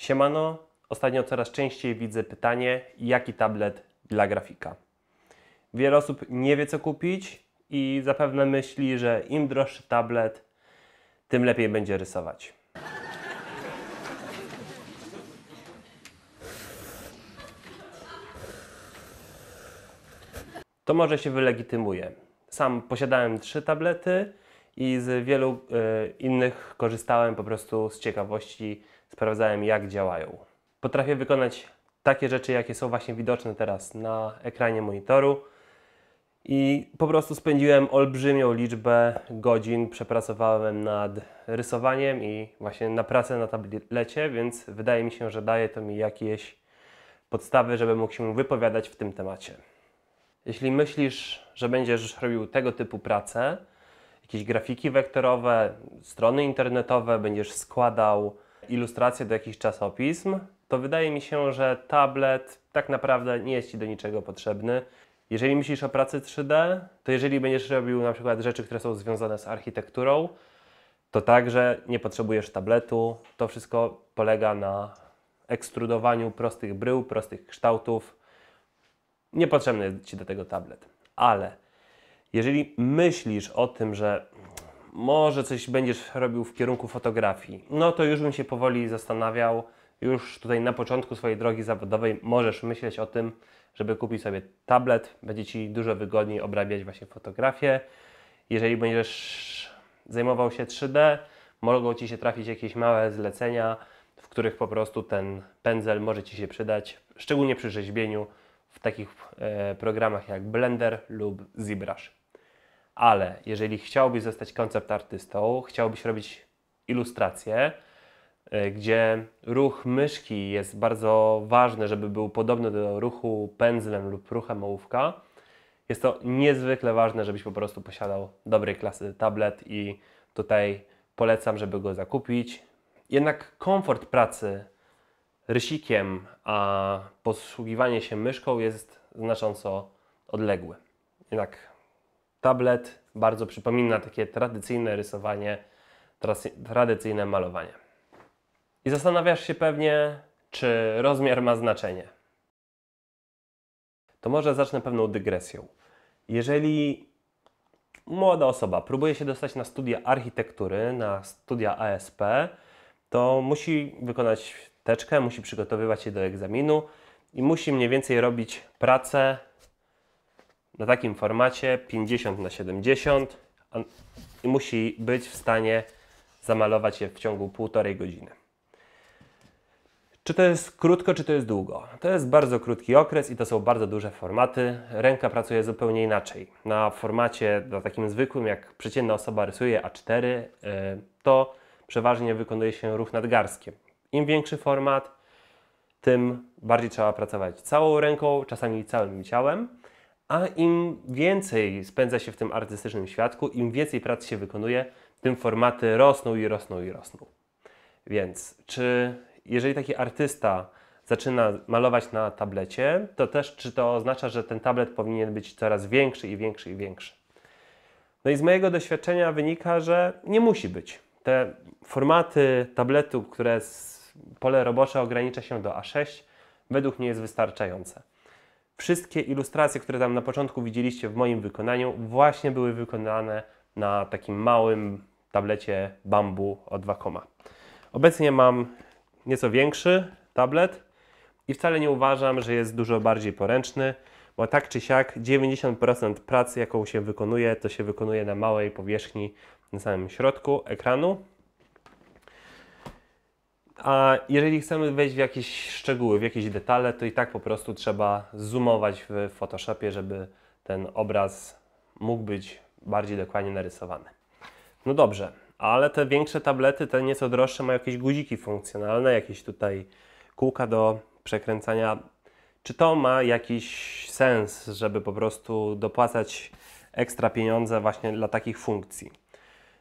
Siemano, ostatnio coraz częściej widzę pytanie, jaki tablet dla grafika. Wiele osób nie wie co kupić i zapewne myśli, że im droższy tablet, tym lepiej będzie rysować. To może się wylegitymuje. Sam posiadałem trzy tablety, i z wielu y, innych korzystałem po prostu z ciekawości, sprawdzałem jak działają. Potrafię wykonać takie rzeczy, jakie są właśnie widoczne teraz na ekranie monitoru i po prostu spędziłem olbrzymią liczbę godzin, przepracowałem nad rysowaniem i właśnie na pracę na tablecie, więc wydaje mi się, że daje to mi jakieś podstawy, żeby mógł się wypowiadać w tym temacie. Jeśli myślisz, że będziesz robił tego typu pracę, jakieś grafiki wektorowe, strony internetowe, będziesz składał ilustracje do jakichś czasopism, to wydaje mi się, że tablet tak naprawdę nie jest Ci do niczego potrzebny. Jeżeli myślisz o pracy 3D, to jeżeli będziesz robił na przykład rzeczy, które są związane z architekturą, to także nie potrzebujesz tabletu. To wszystko polega na ekstrudowaniu prostych brył, prostych kształtów. Niepotrzebny Ci do tego tablet. Ale jeżeli myślisz o tym, że może coś będziesz robił w kierunku fotografii, no to już bym się powoli zastanawiał, już tutaj na początku swojej drogi zawodowej możesz myśleć o tym, żeby kupić sobie tablet, będzie Ci dużo wygodniej obrabiać właśnie fotografię. Jeżeli będziesz zajmował się 3D, mogą Ci się trafić jakieś małe zlecenia, w których po prostu ten pędzel może Ci się przydać, szczególnie przy rzeźbieniu w takich e, programach jak Blender lub ZBrush ale jeżeli chciałbyś zostać koncept artystą, chciałbyś robić ilustracje, y, gdzie ruch myszki jest bardzo ważny, żeby był podobny do ruchu pędzlem lub ruchem ołówka, jest to niezwykle ważne, żebyś po prostu posiadał dobrej klasy tablet i tutaj polecam, żeby go zakupić. Jednak komfort pracy rysikiem, a posługiwanie się myszką jest znacząco odległy. Jednak tablet bardzo przypomina takie tradycyjne rysowanie, tradycyjne malowanie. I zastanawiasz się pewnie, czy rozmiar ma znaczenie. To może zacznę pewną dygresją. Jeżeli młoda osoba próbuje się dostać na studia architektury, na studia ASP, to musi wykonać teczkę, musi przygotowywać się do egzaminu i musi mniej więcej robić pracę na takim formacie 50 na 70 i musi być w stanie zamalować je w ciągu półtorej godziny. Czy to jest krótko, czy to jest długo? To jest bardzo krótki okres i to są bardzo duże formaty. Ręka pracuje zupełnie inaczej. Na formacie na takim zwykłym, jak przeciętna osoba rysuje A4, y, to przeważnie wykonuje się ruch nadgarstkiem. Im większy format, tym bardziej trzeba pracować całą ręką, czasami całym ciałem a im więcej spędza się w tym artystycznym świadku, im więcej prac się wykonuje, tym formaty rosną i rosną i rosną. Więc czy jeżeli taki artysta zaczyna malować na tablecie, to też czy to oznacza, że ten tablet powinien być coraz większy i większy i większy? No i z mojego doświadczenia wynika, że nie musi być. Te formaty tabletu, które pole robocze ogranicza się do A6, według mnie jest wystarczające. Wszystkie ilustracje, które tam na początku widzieliście w moim wykonaniu, właśnie były wykonane na takim małym tablecie Bambu o 2 koma. Obecnie mam nieco większy tablet i wcale nie uważam, że jest dużo bardziej poręczny, bo tak czy siak 90% pracy, jaką się wykonuje, to się wykonuje na małej powierzchni na samym środku ekranu. A jeżeli chcemy wejść w jakieś szczegóły, w jakieś detale, to i tak po prostu trzeba zoomować w Photoshopie, żeby ten obraz mógł być bardziej dokładnie narysowany. No dobrze, ale te większe tablety, te nieco droższe, mają jakieś guziki funkcjonalne, jakieś tutaj kółka do przekręcania. Czy to ma jakiś sens, żeby po prostu dopłacać ekstra pieniądze właśnie dla takich funkcji?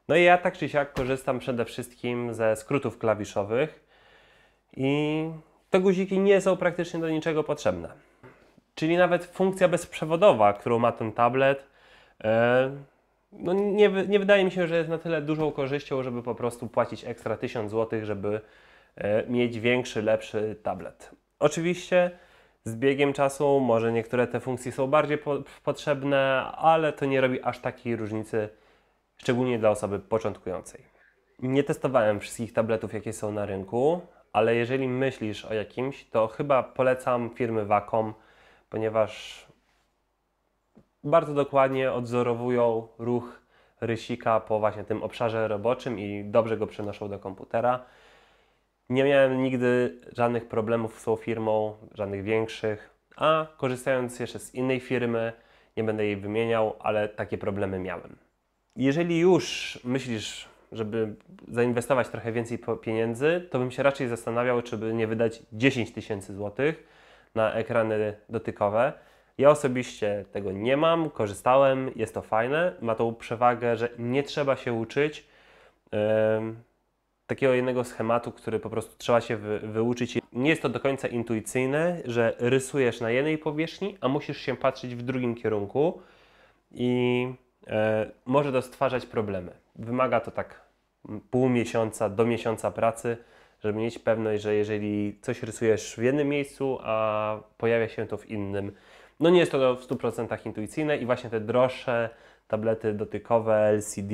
No i ja tak czy siak korzystam przede wszystkim ze skrótów klawiszowych, i te guziki nie są praktycznie do niczego potrzebne. Czyli nawet funkcja bezprzewodowa, którą ma ten tablet, e, no nie, nie wydaje mi się, że jest na tyle dużą korzyścią, żeby po prostu płacić ekstra 1000 zł, żeby e, mieć większy, lepszy tablet. Oczywiście z biegiem czasu może niektóre te funkcje są bardziej po potrzebne, ale to nie robi aż takiej różnicy, szczególnie dla osoby początkującej. Nie testowałem wszystkich tabletów, jakie są na rynku, ale jeżeli myślisz o jakimś, to chyba polecam firmy Wacom, ponieważ bardzo dokładnie odzorowują ruch rysika po właśnie tym obszarze roboczym i dobrze go przenoszą do komputera. Nie miałem nigdy żadnych problemów z tą firmą, żadnych większych, a korzystając jeszcze z innej firmy, nie będę jej wymieniał, ale takie problemy miałem. Jeżeli już myślisz żeby zainwestować trochę więcej pieniędzy, to bym się raczej zastanawiał, czy by nie wydać 10 tysięcy złotych na ekrany dotykowe. Ja osobiście tego nie mam, korzystałem, jest to fajne. Ma tą przewagę, że nie trzeba się uczyć yy, takiego jednego schematu, który po prostu trzeba się wy, wyuczyć. Nie jest to do końca intuicyjne, że rysujesz na jednej powierzchni, a musisz się patrzeć w drugim kierunku i yy, może to stwarzać problemy wymaga to tak pół miesiąca do miesiąca pracy, żeby mieć pewność, że jeżeli coś rysujesz w jednym miejscu, a pojawia się to w innym, no nie jest to w 100% intuicyjne i właśnie te droższe tablety dotykowe LCD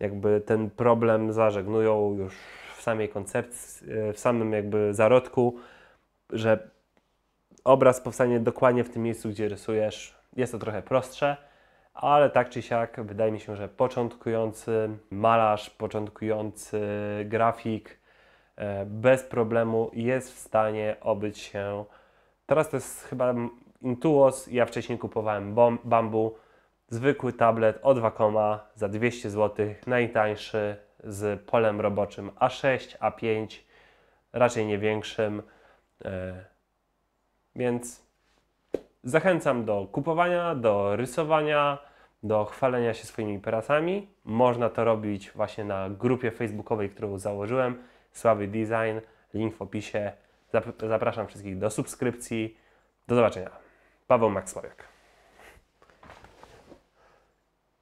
jakby ten problem zażegnują już w samej koncepcji, w samym jakby zarodku, że obraz powstanie dokładnie w tym miejscu, gdzie rysujesz. Jest to trochę prostsze, ale tak czy siak wydaje mi się, że początkujący malarz, początkujący grafik e, bez problemu jest w stanie obyć się. Teraz to jest chyba Intuos, ja wcześniej kupowałem Bambu, zwykły tablet o 2 koma za 200 zł, najtańszy z polem roboczym A6, A5, raczej nie większym. E, więc zachęcam do kupowania, do rysowania, do chwalenia się swoimi pracami. Można to robić właśnie na grupie facebookowej, którą założyłem, Sławy Design, link w opisie. Zapraszam wszystkich do subskrypcji. Do zobaczenia. Paweł Maksławiak.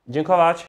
Dziękować.